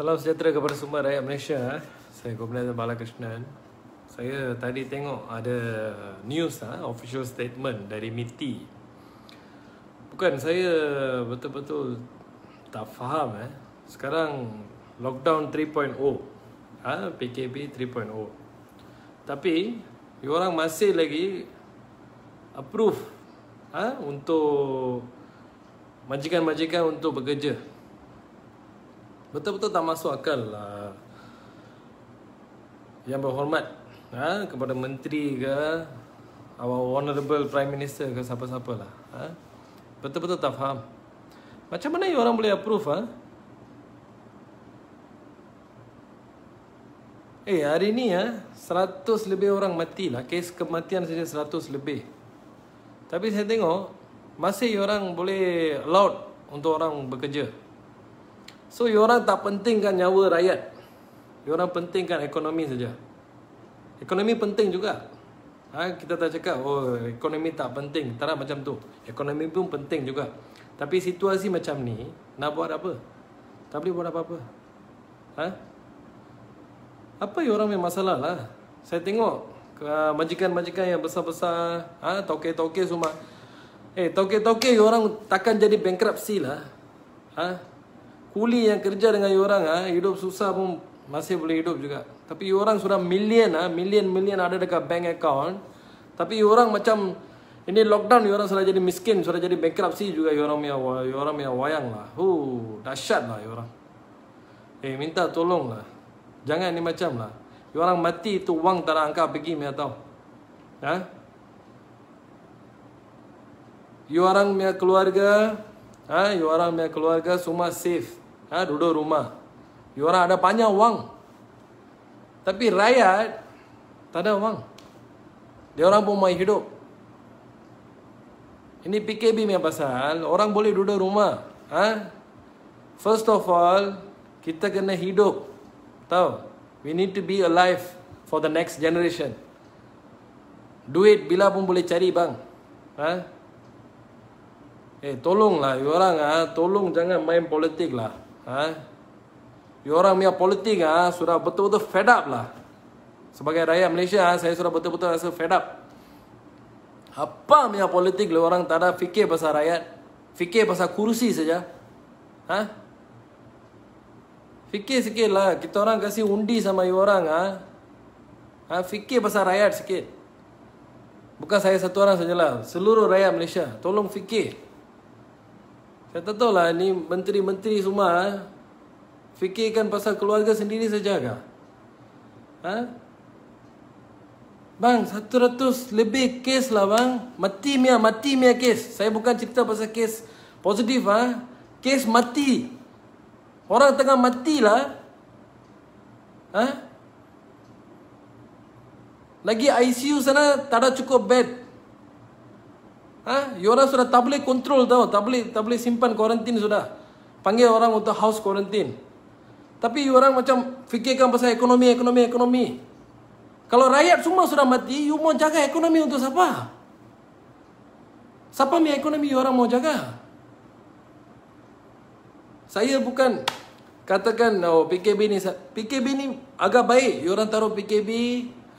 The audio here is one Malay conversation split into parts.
Salam sejahtera kepada semua rakyat Malaysia. Eh. Saya Komandan Balakrishnan. Saya tadi tengok ada news, eh, official statement dari MITI. Bukan, saya betul-betul tak faham. Eh. Sekarang lockdown 3.0. PKB 3.0. Tapi, orang masih lagi approve eh, untuk majikan-majikan untuk bekerja. Betul-betul tak masuk akal lah. Yang berhormat ha, kepada menteri ke Our honourable prime minister ke siapa-siapa lah ha? Betul-betul tak faham Macam mana orang boleh approve ha? Eh hari ni ha, 100 lebih orang mati lah Kes kematian saja 100 lebih Tapi saya tengok Masih orang boleh allowed untuk orang bekerja So, orang tak pentingkan nyawa rakyat. Orang pentingkan ekonomi saja. Ekonomi penting juga. Ha, kita tak cakap, oh ekonomi tak penting. Tak macam tu. Ekonomi pun penting juga. Tapi situasi macam ni, nak buat apa? Tak boleh buat apa-apa. Ha? Apa yang orang punya masalah lah? Saya tengok uh, majikan-majikan yang besar-besar, ha, toke-toke semua. Eh, toke-toke orang takkan jadi bankruptcy lah. Ha? kuli yang kerja dengan orang ha, hidup susah pun masih boleh hidup juga. Tapi orang sudah million ha, million million ada dekat bank account. Tapi orang macam ini lockdown orang sudah jadi miskin, sudah jadi bankruptcy juga orang yang orang yang wayang lah. Hu, dahsyat lah orang. Eh minta tolong lah. Jangan ni macam lah. Orang mati tu wang tak angka pergi mia tahu. Ha? Ah? Orang punya keluarga ha? Orang punya keluarga semua safe ha, duduk rumah. You orang ada banyak wang. Tapi rakyat tak ada wang. Dia orang pun mahu hidup. Ini PKB ni pasal orang boleh duduk rumah. Ha? First of all, kita kena hidup. Tahu? We need to be alive for the next generation. Duit bila pun boleh cari bang. Ha? Eh, tolonglah you orang ah, ha? tolong jangan main politik lah. Ha? You orang punya politik ha, sudah betul-betul fed up lah. Sebagai rakyat Malaysia, ha, saya sudah betul-betul rasa fed up. Apa punya politik lah orang tak ada fikir pasal rakyat. Fikir pasal kursi saja. Ha? Fikir sikit lah. Kita orang kasih undi sama you orang. Ha? Ha, fikir pasal rakyat sikit. Bukan saya satu orang sajalah. Seluruh rakyat Malaysia. Tolong fikir. Saya tak lah, ni menteri-menteri semua eh, fikirkan pasal keluarga sendiri saja ke? Ha? Bang, 100 lebih kes lah bang. Mati mia, mati mia kes. Saya bukan cerita pasal kes positif ah. Ha? Kes mati. Orang tengah mati lah, Ha? Lagi ICU sana tak ada cukup bed. Ha? Orang sudah tak boleh kontrol tau. Tak boleh, tak boleh simpan kuarantin sudah. Panggil orang untuk house kuarantin. Tapi orang macam fikirkan pasal ekonomi, ekonomi, ekonomi. Kalau rakyat semua sudah mati, you mau jaga ekonomi untuk siapa? Siapa ni ekonomi orang mau jaga? Saya bukan katakan oh, PKB ni PKB ni agak baik. Orang taruh PKB,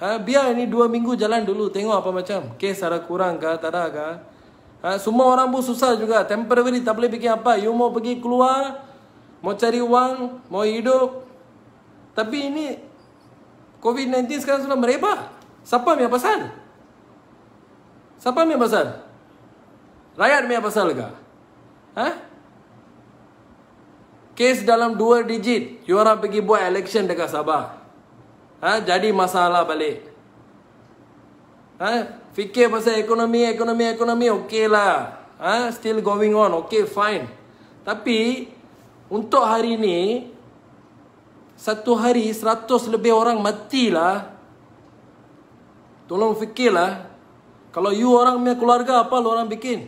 Ha, biar ini dua minggu jalan dulu. Tengok apa macam. Kes ada kurang ke, tak ada ke. Ha, semua orang pun susah juga. Temporary tak boleh bikin apa. You mau pergi keluar. Mau cari wang. Mau hidup. Tapi ini. Covid-19 sekarang sudah merebak. Siapa yang pasal? Siapa yang pasal? Rakyat yang pasal ke? Ha? Kes dalam dua digit. You orang pergi buat election dekat Sabah ha, jadi masalah balik. Ha, fikir pasal ekonomi, ekonomi, ekonomi, okey lah. Ha, still going on, okey, fine. Tapi, untuk hari ini, satu hari, seratus lebih orang matilah. Tolong fikirlah. Kalau you orang punya keluarga, apa lu orang bikin?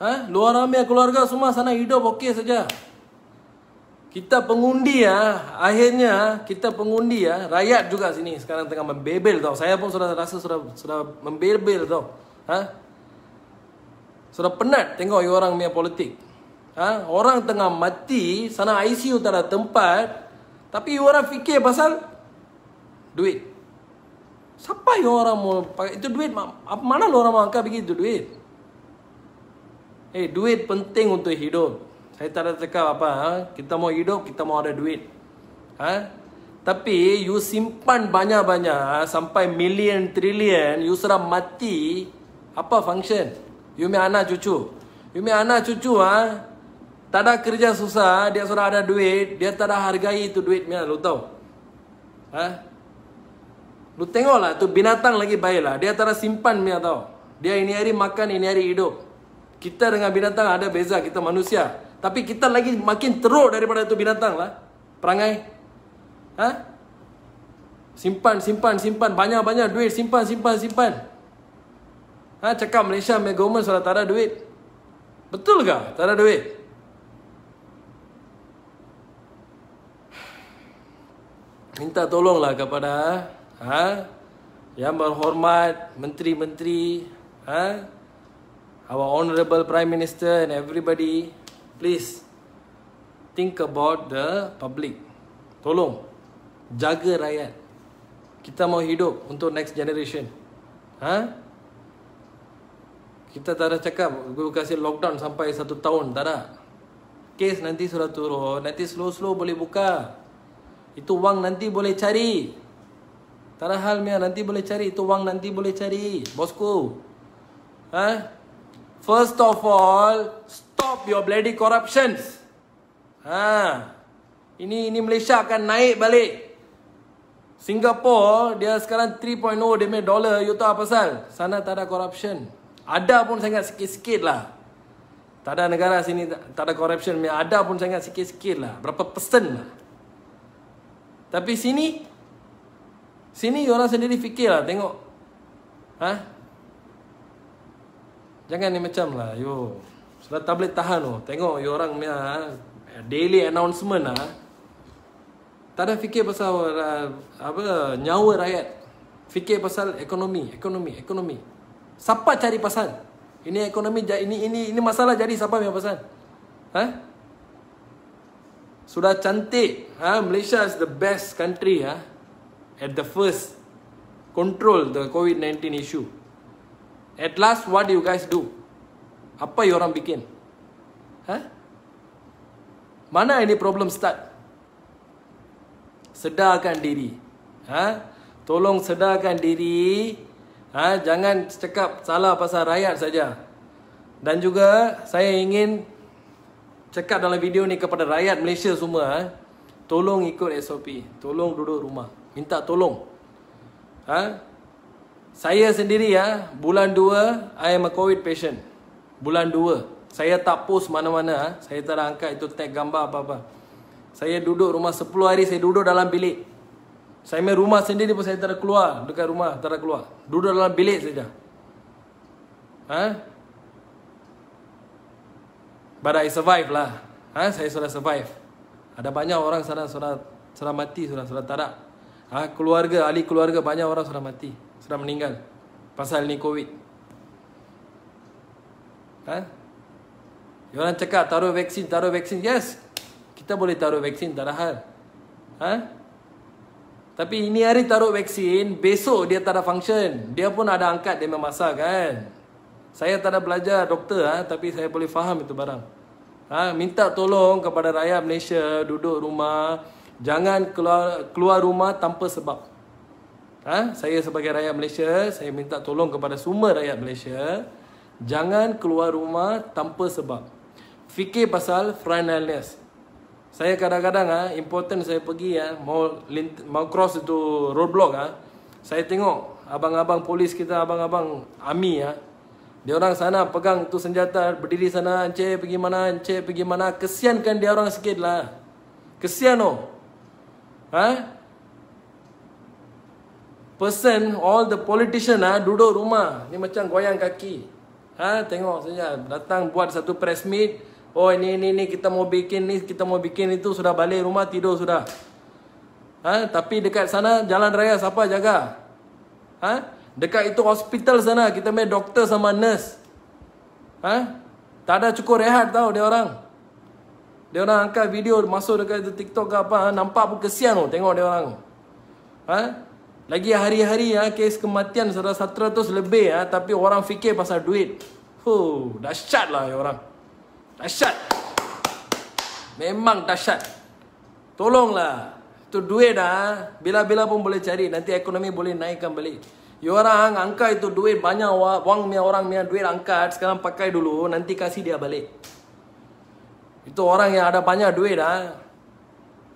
Ha? Lu orang punya keluarga semua sana hidup okey saja. Kita pengundi ya, akhirnya kita pengundi ya, rakyat juga sini sekarang tengah membebel tau. Saya pun sudah rasa sudah sudah membebel tau. Ha? Sudah penat tengok orang punya politik. Ha? Orang tengah mati, sana ICU tak ada tempat. Tapi orang fikir pasal duit. Siapa yang orang mau pakai itu duit? Mana orang mau angkat begitu duit? Eh, duit penting untuk hidup saya tak ada cakap apa ha? kita mau hidup kita mau ada duit ha? tapi you simpan banyak-banyak ha? sampai million trillion you sudah mati apa function you punya anak cucu you punya anak cucu ha? tak ada kerja susah dia sudah ada duit dia tak ada hargai itu duit punya lu tahu ha? lu tengok lah tu binatang lagi baik lah dia tak ada simpan punya tau dia ini hari makan ini hari hidup kita dengan binatang ada beza kita manusia tapi kita lagi makin teruk daripada itu binatang lah. Perangai. Ha? Simpan, simpan, simpan. Banyak-banyak duit. Simpan, simpan, simpan. Ha? Cakap Malaysia, my government sudah tak ada duit. Betul ke? Tak ada duit. Minta tolonglah kepada ha? yang berhormat menteri-menteri, ha? our honourable prime minister and everybody please think about the public. Tolong jaga rakyat. Kita mau hidup untuk next generation. Ha? Kita tak ada cakap Gue kasih lockdown sampai satu tahun Tak ada Kes nanti sudah turun Nanti slow-slow boleh buka Itu wang nanti boleh cari Tak ada hal Mia Nanti boleh cari Itu wang nanti boleh cari Bosku ha? First of all stop your bloody corruptions. Ha. Ini ini Malaysia akan naik balik. Singapore dia sekarang 3.0 demi dollar. You tahu apa pasal? Sana tak ada corruption. Ada pun sangat sikit-sikit lah. Tak ada negara sini tak, tak ada corruption. Ada pun sangat sikit-sikit lah. Berapa persen lah. Tapi sini Sini orang sendiri fikir lah. tengok. Ha? Jangan ni macam lah. Yo dah tak boleh tahan oh. Tengok you orang ah daily announcement ah. Tak ada fikir pasal ah, apa nyawa rakyat. Fikir pasal ekonomi, ekonomi, ekonomi. Siapa cari pasal? Ini ekonomi ini ini ini masalah jadi siapa yang pasal? Ha? Sudah cantik. Ha? Malaysia is the best country ah, Ha? At the first control the COVID-19 issue. At last what do you guys do? Apa yang orang bikin? Ha? Mana ini problem start? Sedarkan diri. Ha? Tolong sedarkan diri. Ha? Jangan cakap salah pasal rakyat saja. Dan juga saya ingin cakap dalam video ni kepada rakyat Malaysia semua. Ha? Tolong ikut SOP. Tolong duduk rumah. Minta tolong. Ha? Saya sendiri ya, bulan 2, I am a COVID patient. Bulan 2 Saya tak post mana-mana ah. Saya tak angkat itu tag gambar apa-apa Saya duduk rumah 10 hari Saya duduk dalam bilik Saya main rumah sendiri pun saya tak keluar Dekat rumah tak keluar Duduk dalam bilik saja ha? But I survive lah ha? Saya sudah survive Ada banyak orang sana sudah, sudah mati Sudah, sudah tak ada ha? Keluarga, ahli keluarga banyak orang sudah mati Sudah meninggal Pasal ni covid Ha? Orang cakap taruh vaksin, taruh vaksin. Yes, kita boleh taruh vaksin, tak ada hal. Ha? Tapi ini hari taruh vaksin, besok dia tak ada function. Dia pun ada angkat, dia memasak kan. Saya tak ada belajar doktor, ha? tapi saya boleh faham itu barang. Ha? Minta tolong kepada rakyat Malaysia, duduk rumah. Jangan keluar, keluar rumah tanpa sebab. Ha? Saya sebagai rakyat Malaysia, saya minta tolong kepada semua rakyat Malaysia. Jangan keluar rumah tanpa sebab. Fikir pasal friendliness. Saya kadang-kadang ah important saya pergi ya mau mau cross itu roadblock ah. Saya tengok abang-abang polis kita abang-abang army ya. Dia orang sana pegang tu senjata berdiri sana encik pergi mana encik pergi mana kesiankan dia orang sikit lah. Kesian oh. Ha? Person all the politician ah duduk rumah ni macam goyang kaki ha, tengok saja datang buat satu press meet oh ini ini ini kita mau bikin ni kita mau bikin itu sudah balik rumah tidur sudah ha, tapi dekat sana jalan raya siapa jaga ha, dekat itu hospital sana kita main doktor sama nurse ha, tak ada cukup rehat tau dia orang dia orang angkat video masuk dekat itu TikTok ke apa ha, nampak pun kesian tu tengok dia orang ha, lagi hari-hari ya, kes kematian sudah 100 lebih ya, tapi orang fikir pasal duit. Huh, dahsyat lah ya orang. Dahsyat. Memang dahsyat. Tolonglah. Itu duit dah. Bila-bila pun boleh cari. Nanti ekonomi boleh naikkan balik. Ya orang ah, angka itu duit banyak wang mia orang mia duit angkat sekarang pakai dulu nanti kasih dia balik. Itu orang yang ada banyak duit dah.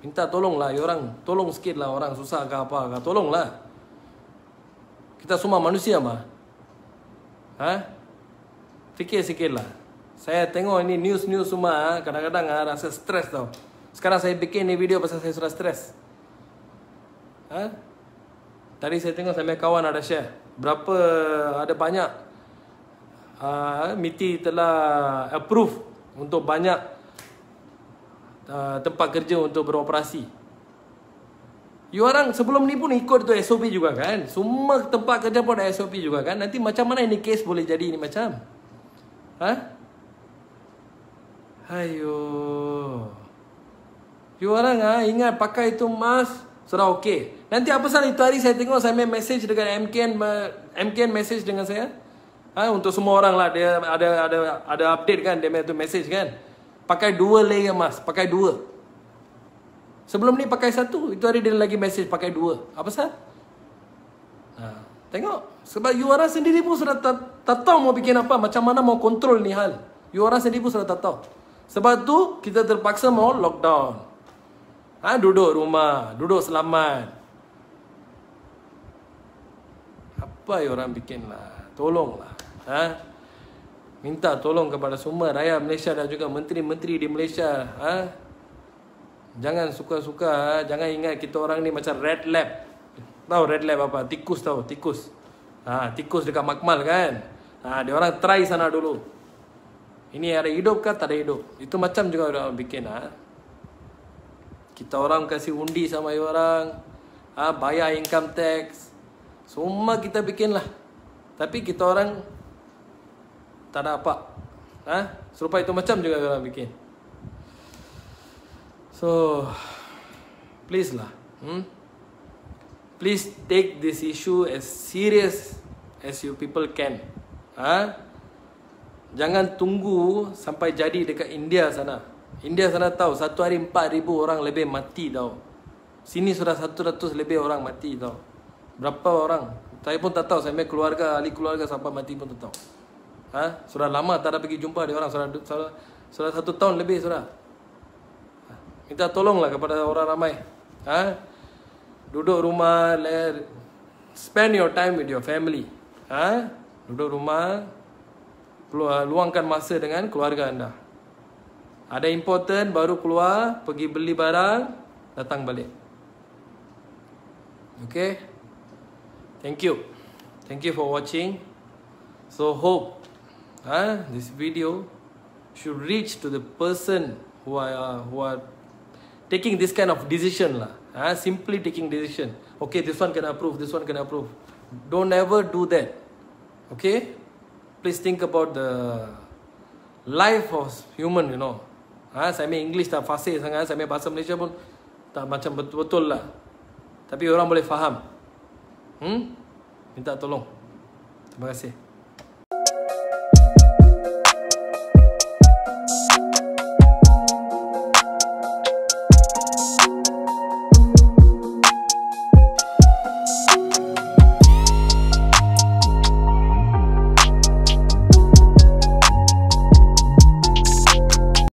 Minta tolonglah ya orang, tolong lah orang susah ke apa ke, tolonglah. Kita semua manusia mah. Ha? Fikir sikit lah. Saya tengok ini news-news semua. Ha? Kadang-kadang ha, rasa stres tau. Sekarang saya bikin ini video pasal saya sudah stres. Ha? Tadi saya tengok sama kawan ada share. Berapa ada banyak. Ha, MITI telah approve untuk banyak uh, tempat kerja untuk beroperasi. You orang sebelum ni pun ikut tu SOP juga kan. Semua tempat kerja pun ada SOP juga kan. Nanti macam mana ini case boleh jadi ini macam? Ha? Hayo. You orang ha, ingat pakai itu mask sudah okey. Nanti apa salah itu hari saya tengok saya main message dengan MKN MKN message dengan saya. Ha, untuk semua orang lah dia ada ada ada update kan dia main tu message kan. Pakai dua layer mask, pakai dua. Sebelum ni pakai satu, itu hari dia lagi message pakai dua. Apa sah? Ha. Tengok. Sebab you orang sendiri pun sudah tak, tak tahu mau bikin apa. Macam mana mau kontrol ni hal. You orang sendiri pun sudah tak tahu. Sebab tu, kita terpaksa mau lockdown. Ha, duduk rumah. Duduk selamat. Apa you orang bikin lah. Tolonglah. Ha? Minta tolong kepada semua rakyat Malaysia dan juga menteri-menteri di Malaysia. Ha? Jangan suka-suka, jangan ingat kita orang ni macam red lab. Tahu red lab apa? Tikus tahu, tikus. Ha, tikus dekat makmal kan? Ha, dia orang try sana dulu. Ini ada hidup ke tak ada hidup? Itu macam juga orang bikin. Ha? Kita orang kasih undi sama dia orang. Ha, bayar income tax. Semua kita bikin lah. Tapi kita orang tak ada apa. Ha? Serupa itu macam juga orang bikin. So, please lah. Hmm? Please take this issue as serious as you people can. Ha? Jangan tunggu sampai jadi dekat India sana. India sana tahu satu hari empat ribu orang lebih mati tau. Sini sudah satu ratus lebih orang mati tau. Berapa orang? Saya pun tak tahu. Saya punya keluarga, ahli keluarga sampai mati pun tak tahu. Ha? Sudah lama tak ada pergi jumpa dia orang. Sudah, sudah, sudah satu tahun lebih sudah minta tolonglah kepada orang ramai ha? duduk rumah let, spend your time with your family ha? duduk rumah luangkan masa dengan keluarga anda ada important baru keluar pergi beli barang datang balik okay thank you thank you for watching so hope ha? this video should reach to the person who are, who are taking this kind of decision la uh, ah, simply taking decision okay this one can approve this one can approve don't ever do that okay please think about the life of human you know ha uh, saya english tak fasih sangat saya bahasa malaysia pun tak macam betul-betul lah tapi orang boleh faham hmm minta tolong terima kasih